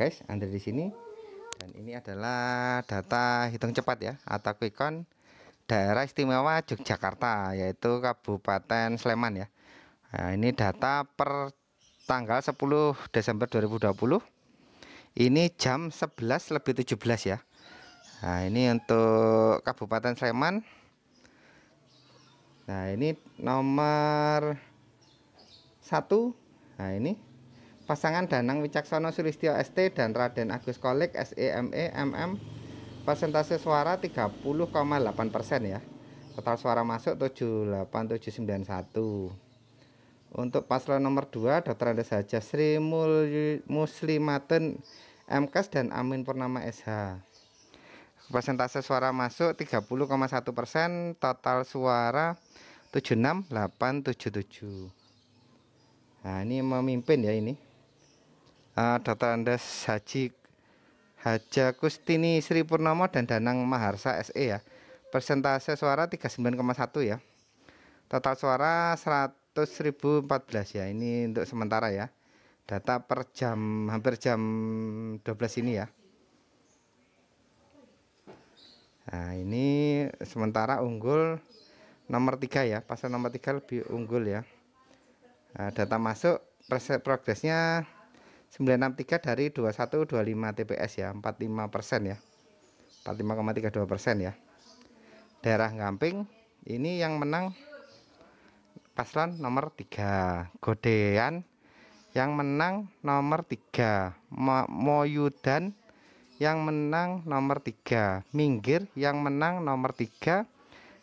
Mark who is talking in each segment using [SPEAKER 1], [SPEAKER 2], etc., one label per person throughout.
[SPEAKER 1] guys Anda di sini dan ini adalah data hitung cepat ya atau quick count daerah istimewa Yogyakarta yaitu Kabupaten Sleman ya nah, ini data per tanggal 10 Desember 2020 ini jam 11 lebih 17 ya nah ini untuk Kabupaten Sleman nah ini nomor satu nah ini Pasangan Danang Wicaksono Sulistyo ST dan Raden Agus Kolik SEME MM e, persentase suara 30,8 persen ya total suara masuk 78791 untuk paslon nomor 2 Dr. Andes Haja Sri Muslimaten MKS dan Amin Purnama SH persentase suara masuk 30,1 persen total suara 76877 nah ini memimpin ya ini Eh, data Anda Haji Haja Kustini Sri Purnomo dan Danang Maharsa SE ya. Persentase suara 39,1 ya. Total suara 100.014 ya. Ini untuk sementara ya. Data per jam hampir jam 12 ini ya. Nah, ini sementara unggul nomor tiga ya. Pasal nomor tiga lebih unggul ya. Nah, data masuk progresnya 963 dari 2125 TPS ya 45 persen ya 45,32 persen ya daerah Gamping ini yang menang paslon nomor 3 Godean yang menang nomor 3 Moyudan yang menang nomor 3 Minggir yang menang nomor 3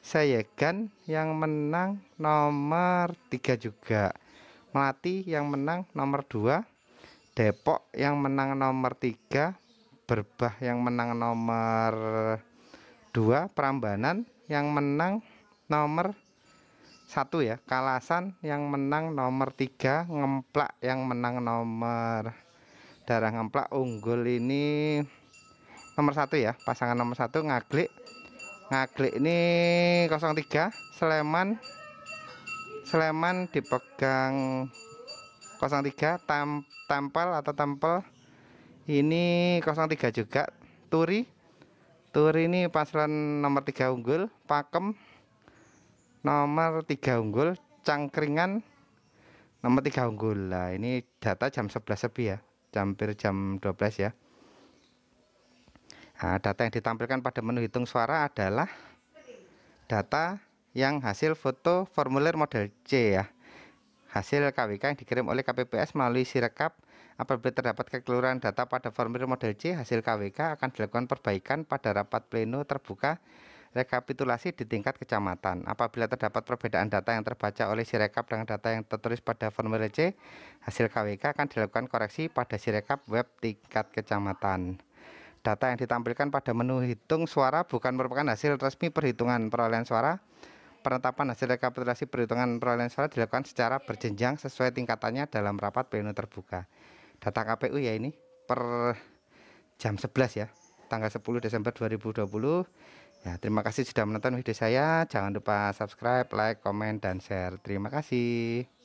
[SPEAKER 1] Sayegan yang menang nomor 3 juga Melati yang menang nomor 2 Depok yang menang nomor 3 Berbah yang menang nomor 2 Prambanan yang menang nomor 1 ya Kalasan yang menang nomor 3 Ngemplak yang menang nomor Darah Ngemplak unggul ini nomor 1 ya pasangan nomor 1 Ngaglik Ngaglik ini 03 Sleman Sleman dipegang 03 tam, tampal atau tampel ini 03 juga turi turi ini paslon nomor 3 unggul pakem nomor 3 unggul cangkringan nomor 3 unggul lah ini data jam 11 sepi ya hampir jam 12 ya nah, data yang ditampilkan pada menu hitung suara adalah data yang hasil foto formulir model C ya hasil KWK yang dikirim oleh KPPS melalui Sirekap. Apabila terdapat kekeliruan data pada formulir model C, hasil KWK akan dilakukan perbaikan pada rapat pleno terbuka rekapitulasi di tingkat kecamatan. Apabila terdapat perbedaan data yang terbaca oleh Sirekap dengan data yang tertulis pada formulir C, hasil KWK akan dilakukan koreksi pada Sirekap web tingkat kecamatan. Data yang ditampilkan pada menu hitung suara bukan merupakan hasil resmi perhitungan perolehan suara penetapan hasil rekapitulasi perhitungan perolehan suara dilakukan secara berjenjang sesuai tingkatannya dalam rapat pleno terbuka. Data KPU ya ini per jam 11 ya, tanggal 10 Desember 2020. Ya, terima kasih sudah menonton video saya. Jangan lupa subscribe, like, komen, dan share. Terima kasih.